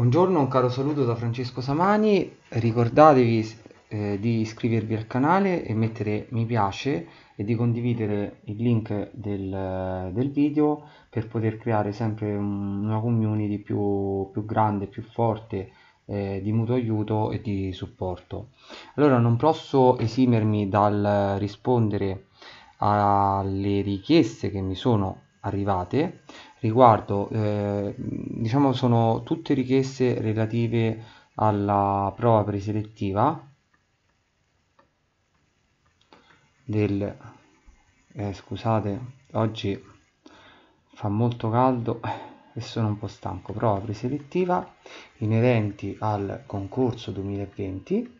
Buongiorno, un caro saluto da Francesco Samani, ricordatevi eh, di iscrivervi al canale e mettere mi piace e di condividere il link del, del video per poter creare sempre una community più, più grande, più forte eh, di mutuo aiuto e di supporto. Allora non posso esimermi dal rispondere alle richieste che mi sono arrivate riguardo. Eh, diciamo sono tutte richieste relative alla prova preselettiva del eh, scusate oggi fa molto caldo e sono un po' stanco prova preselettiva inerenti al concorso 2020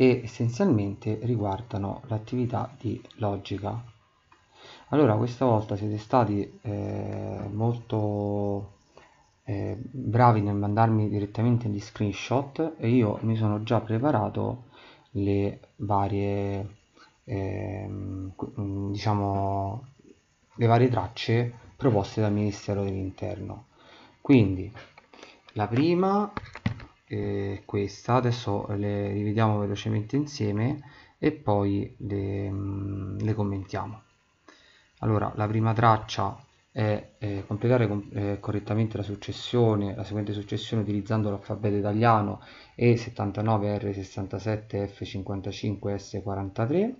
e essenzialmente riguardano l'attività di logica. Allora questa volta siete stati eh, molto eh, bravi nel mandarmi direttamente gli screenshot e io mi sono già preparato le varie eh, diciamo le varie tracce proposte dal Ministero dell'Interno. Quindi la prima questa adesso le rivediamo velocemente insieme e poi le, mm, le commentiamo allora la prima traccia è eh, completare eh, correttamente la successione la seguente successione utilizzando l'alfabeto italiano E79R67F55S43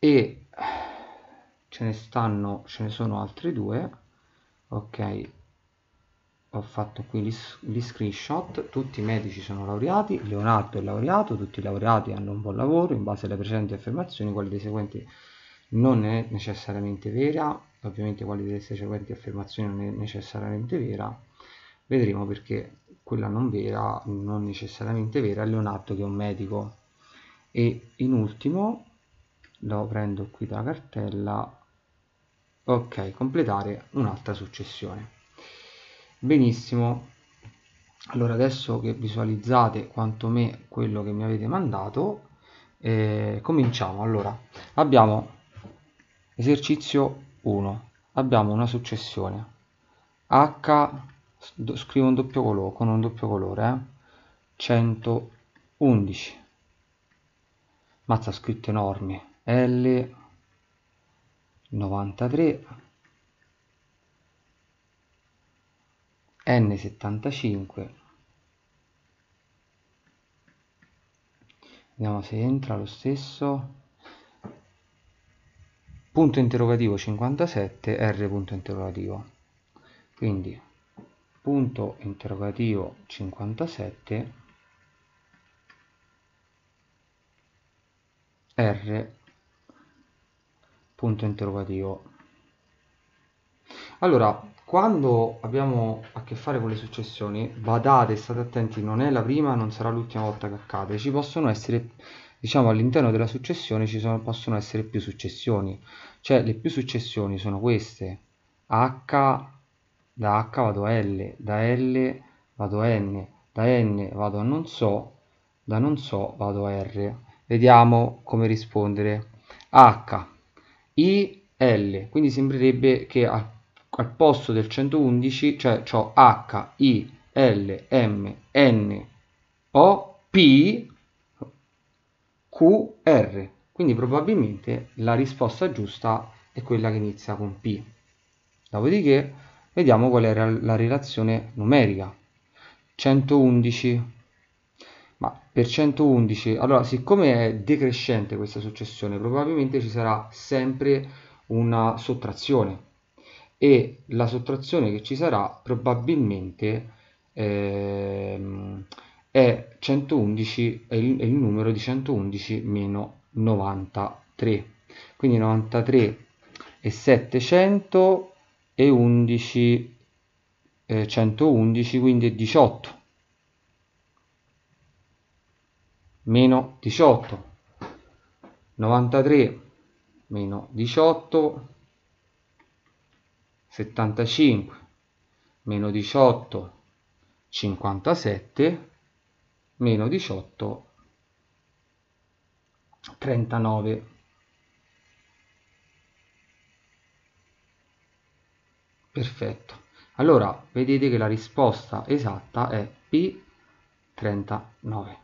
e ce ne stanno ce ne sono altre due ok ho fatto qui gli, gli, screenshot, tutti i medici sono laureati, Leonardo è laureato, tutti i laureati hanno un buon lavoro, in base alle precedenti affermazioni, quali dei seguenti non è necessariamente vera, ovviamente quali delle seguenti affermazioni non è necessariamente vera, vedremo perché quella non vera, non necessariamente vera, è Leonardo che è un medico. E in ultimo, lo prendo qui dalla cartella, ok, completare un'altra successione benissimo allora adesso che visualizzate quanto me quello che mi avete mandato eh, cominciamo allora abbiamo esercizio 1 abbiamo una successione h scrivo un doppio colore con un doppio colore eh? 111 mazza scritto enorme l 93 n75 vediamo se entra lo stesso punto interrogativo 57 r punto interrogativo quindi punto interrogativo 57 r punto interrogativo allora quando abbiamo a che fare con le successioni, badate, state attenti, non è la prima, non sarà l'ultima volta che accade, ci possono essere, diciamo all'interno della successione ci sono, possono essere più successioni, cioè le più successioni sono queste, H, da H vado a L, da L vado a N, da N vado a non so, da non so vado a R, vediamo come rispondere, H, I, L, quindi sembrerebbe che A, al posto del 111 cioè ho H, I, L, M, N, O, P, Q, R. Quindi probabilmente la risposta giusta è quella che inizia con P. Dopodiché vediamo qual era la relazione numerica. 111 ma per 111 allora siccome è decrescente questa successione probabilmente ci sarà sempre una sottrazione e la sottrazione che ci sarà probabilmente ehm, è 111 è il, è il numero di 111 meno 93 quindi 93 e 700 e 11 eh, 111 quindi 18 meno 18 93 meno 18 75 meno 18 57 meno 18 39 perfetto allora vedete che la risposta esatta è P39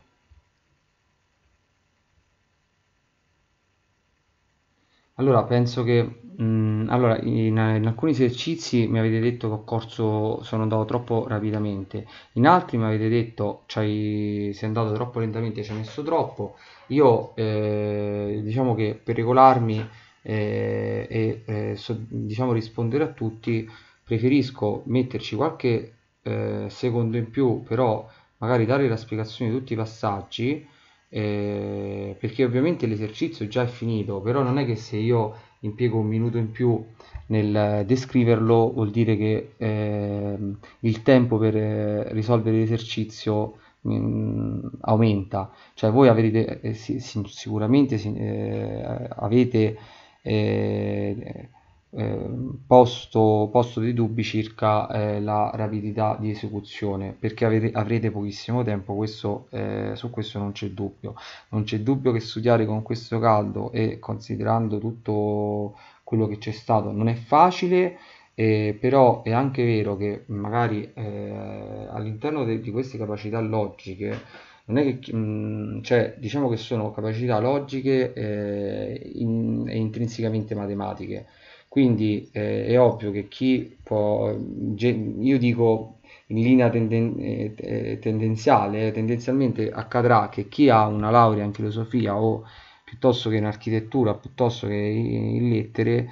Allora, penso che mh, mm, allora, in, in, alcuni esercizi mi avete detto che ho corso, sono andato troppo rapidamente, in altri mi avete detto che sei andato troppo lentamente, ci hai messo troppo. Io eh, diciamo che per regolarmi eh, e eh, so, diciamo rispondere a tutti preferisco metterci qualche eh, secondo in più, però magari dare la spiegazione di tutti i passaggi eh, perché ovviamente l'esercizio già è finito però non è che se io impiego un minuto in più nel descriverlo vuol dire che eh, il tempo per eh, risolvere l'esercizio mm, aumenta cioè voi avete eh, si, sicuramente eh, avete eh, eh, posto, posto, dei dubbi circa eh, la rapidità di esecuzione perché avete, avrete pochissimo tempo questo, eh, su questo non c'è dubbio non c'è dubbio che studiare con questo caldo e considerando tutto quello che c'è stato non è facile eh, però è anche vero che magari eh, all'interno di queste capacità logiche non è che mh, mm, cioè, diciamo che sono capacità logiche eh, e in, intrinsecamente matematiche quindi eh, è ovvio che chi può, io dico in linea tenden eh, tendenziale, tendenzialmente accadrà che chi ha una laurea in filosofia o piuttosto che in architettura, piuttosto che in lettere,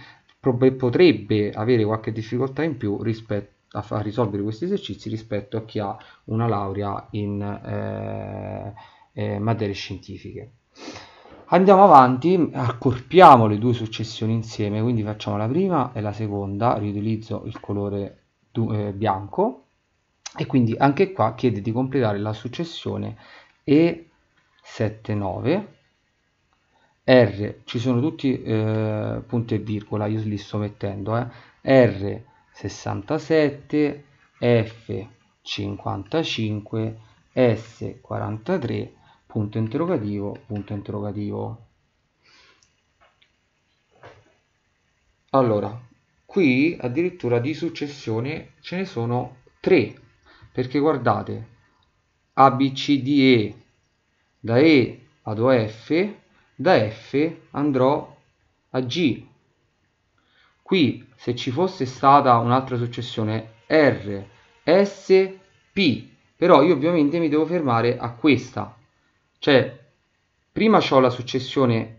potrebbe avere qualche difficoltà in più rispetto a, a risolvere questi esercizi rispetto a chi ha una laurea in eh, eh, materie scientifiche andiamo avanti accorpiamo le due successioni insieme quindi facciamo la prima e la seconda riutilizzo il colore eh, bianco e quindi anche qua chiede di completare la successione E79 R ci sono tutti eh, punti e virgola io li sto mettendo eh, R67 F55 S43 punto interrogativo, punto interrogativo. Allora, qui addirittura di successione ce ne sono tre, perché guardate, A, B, C, D, E, da E ad F, da F andrò a G. Qui, se ci fosse stata un'altra successione, R, S, P, però io ovviamente mi devo fermare a questa, cioè, prima ho la successione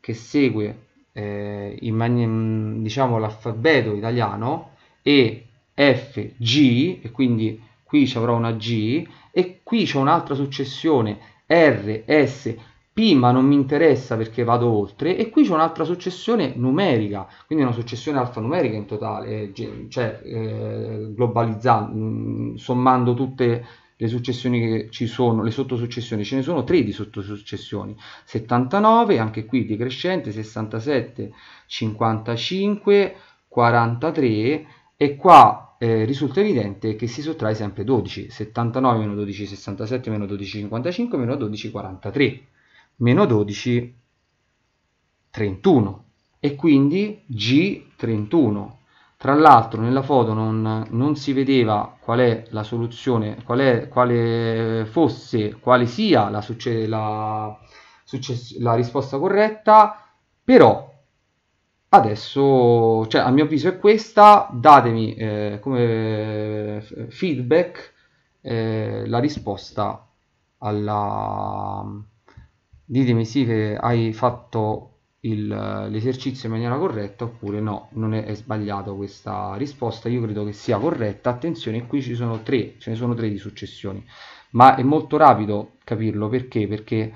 che segue eh, in mm, diciamo l'alfabeto italiano e F, G, e quindi qui ci avrò una G, e qui c'è un'altra successione R, S, P, ma non mi interessa perché vado oltre, e qui c'è un'altra successione numerica, quindi una successione alfanumerica in totale, eh, cioè eh, globalizzando, mm, sommando tutte le successioni che ci sono, le sottosuccessioni, ce ne sono 3 di sottosuccessioni, 79, anche qui decrescente, 67, 55, 43 e qua eh, risulta evidente che si sottrae sempre 12, 79 meno 12, 67 meno 12, 55 meno 12, 43, meno 12, 31 e quindi G31 tra l'altro nella foto non, non, si vedeva qual è la soluzione, qual è, quale fosse, quale sia la, succe, la, succe, la risposta corretta, però adesso, cioè, a mio avviso è questa, datemi eh, come eh, feedback eh, la risposta alla... ditemi sì che hai fatto l'esercizio in maniera corretta oppure no, non è, è sbagliato questa risposta, io credo che sia corretta, attenzione qui ci sono tre, ce ne sono tre di successioni, ma è molto rapido capirlo perché? Perché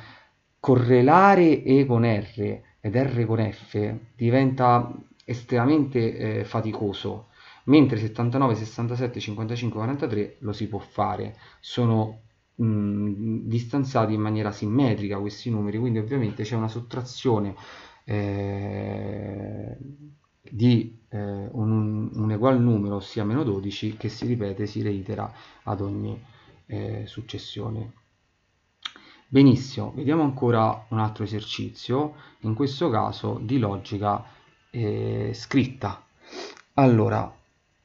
correlare E con R ed R con F diventa estremamente eh, faticoso, mentre 79, 67, 55, 43 lo si può fare, sono mh, distanziati in maniera simmetrica questi numeri, quindi ovviamente c'è una sottrazione eh, di eh, un, un, egual numero, ossia meno 12, che si ripete, si reitera ad ogni eh, successione. Benissimo, vediamo ancora un altro esercizio, in questo caso di logica eh, scritta. Allora,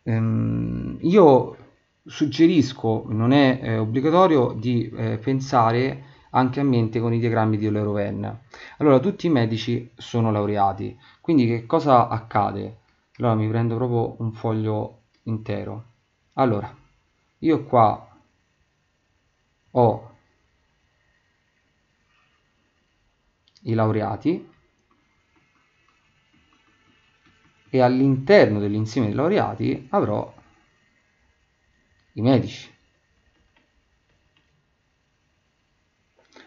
ehm, io suggerisco, non è eh, obbligatorio, di eh, pensare anche a mente con i diagrammi di Euler-Oven. Allora, tutti i medici sono laureati, quindi che cosa accade? Allora, mi prendo proprio un foglio intero. Allora, io qua ho i laureati e all'interno dell'insieme dei laureati avrò i medici.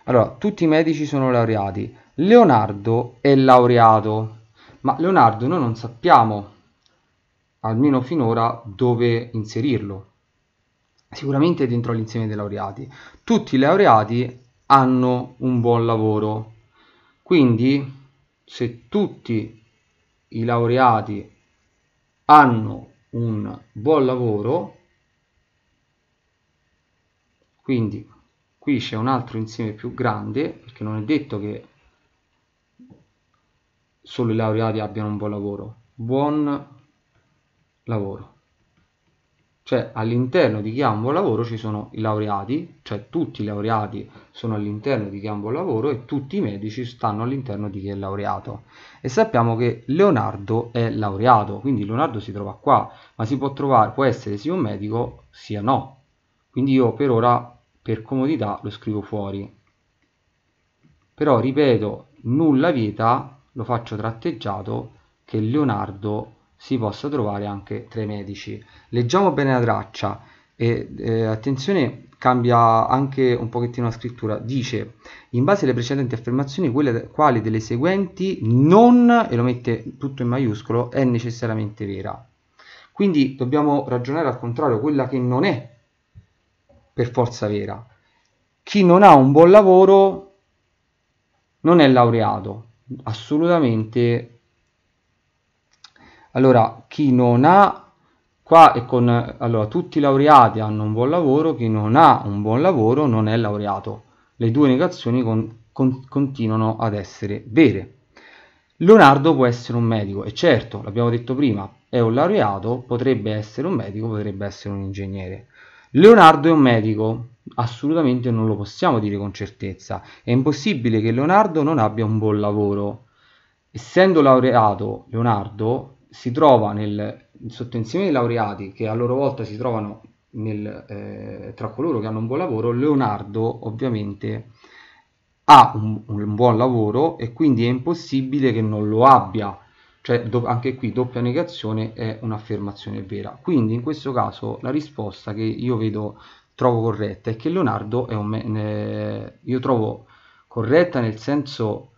Allora, tutti i medici sono laureati. Leonardo è laureato, ma Leonardo noi non sappiamo, almeno finora, dove inserirlo. Sicuramente dentro all'insieme dei laureati. Tutti i laureati hanno un buon lavoro. Quindi, se tutti i laureati hanno un buon lavoro, quindi qui c'è un altro insieme più grande perché non è detto che solo i laureati abbiano un buon lavoro buon lavoro cioè all'interno di chi ha un buon lavoro ci sono i laureati cioè tutti i laureati sono all'interno di chi ha un buon lavoro e tutti i medici stanno all'interno di chi è laureato e sappiamo che Leonardo è laureato quindi Leonardo si trova qua ma si può trovare può essere sia un medico sia no quindi io per ora per comodità lo scrivo fuori però ripeto nulla vieta lo faccio tratteggiato che Leonardo si possa trovare anche tra i medici leggiamo bene la traccia e eh, attenzione cambia anche un pochettino la scrittura dice in base alle precedenti affermazioni quelle quali delle seguenti non e lo mette tutto in maiuscolo è necessariamente vera quindi dobbiamo ragionare al contrario quella che non è per forza vera. Chi non ha un buon lavoro non è laureato, assolutamente. Allora, chi non ha, qua e con, allora, tutti i laureati hanno un buon lavoro, chi non ha un buon lavoro non è laureato. Le due negazioni con, con, continuano ad essere vere. Leonardo può essere un medico, e certo, l'abbiamo detto prima, è un laureato, potrebbe essere un medico, potrebbe essere un ingegnere. Leonardo è un medico, assolutamente non lo possiamo dire con certezza, è impossibile che Leonardo non abbia un buon lavoro. Essendo laureato, Leonardo si trova nel, sottoinsieme dei laureati che a loro volta si trovano nel, eh, tra coloro che hanno un buon lavoro, Leonardo ovviamente ha un, un buon lavoro e quindi è impossibile che non lo abbia cioè anche qui doppia negazione è un'affermazione vera. Quindi in questo caso la risposta che io vedo trovo corretta è che Leonardo è un eh, io trovo corretta nel senso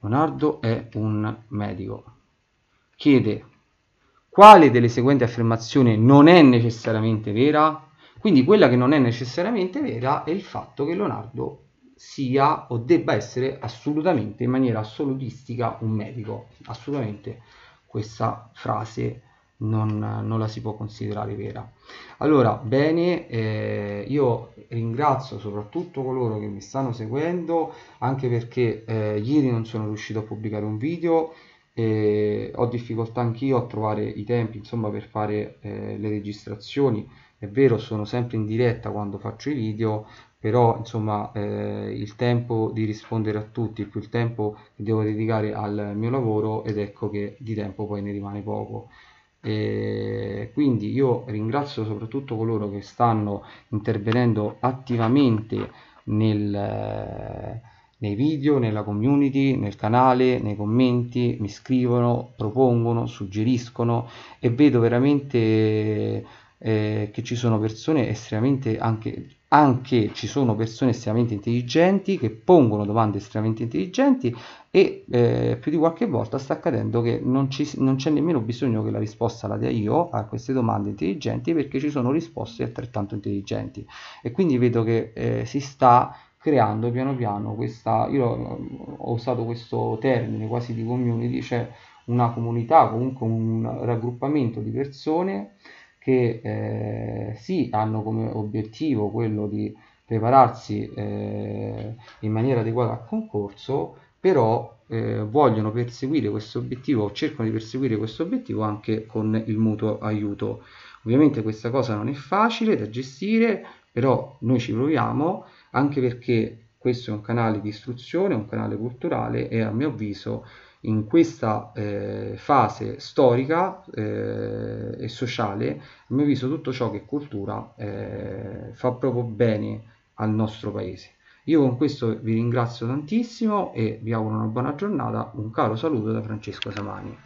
Leonardo è un medico. Chiede quale delle seguenti affermazioni non è necessariamente vera? Quindi quella che non è necessariamente vera è il fatto che Leonardo sia o debba essere assolutamente in maniera assolutistica un medico. Assolutamente questa frase non, non la si può considerare vera. Allora, bene, eh, io ringrazio soprattutto coloro che mi stanno seguendo, anche perché eh, ieri non sono riuscito a pubblicare un video, eh, ho difficoltà anch'io a trovare i tempi insomma per fare eh, le registrazioni è vero sono sempre in diretta quando faccio i video però insomma eh, il tempo di rispondere a tutti più il tempo che devo dedicare al mio lavoro ed ecco che di tempo poi ne rimane poco e quindi io ringrazio soprattutto coloro che stanno intervenendo attivamente nel, nei video, nella community, nel canale, nei commenti, mi scrivono, propongono, suggeriscono e vedo veramente eh, che ci sono persone estremamente anche anche ci sono persone estremamente intelligenti che pongono domande estremamente intelligenti e eh, più di qualche volta sta accadendo che non, ci, non c'è nemmeno bisogno che la risposta la dia io a queste domande intelligenti perché ci sono risposte altrettanto intelligenti e quindi vedo che eh, si sta creando piano piano questa, io eh, ho usato questo termine quasi di community, cioè una comunità, comunque un raggruppamento di persone che eh, sì hanno come obiettivo quello di prepararsi eh, in maniera adeguata al concorso, però eh, vogliono perseguire questo obiettivo, cercano di perseguire questo obiettivo anche con il mutuo aiuto. Ovviamente questa cosa non è facile da gestire, però noi ci proviamo anche perché questo è un canale di istruzione, un canale culturale e a mio avviso in questa eh, fase storica eh, e sociale, a mio avviso tutto ciò che è cultura eh, fa proprio bene al nostro paese. Io con questo vi ringrazio tantissimo e vi auguro una buona giornata. Un caro saluto da Francesco Samani.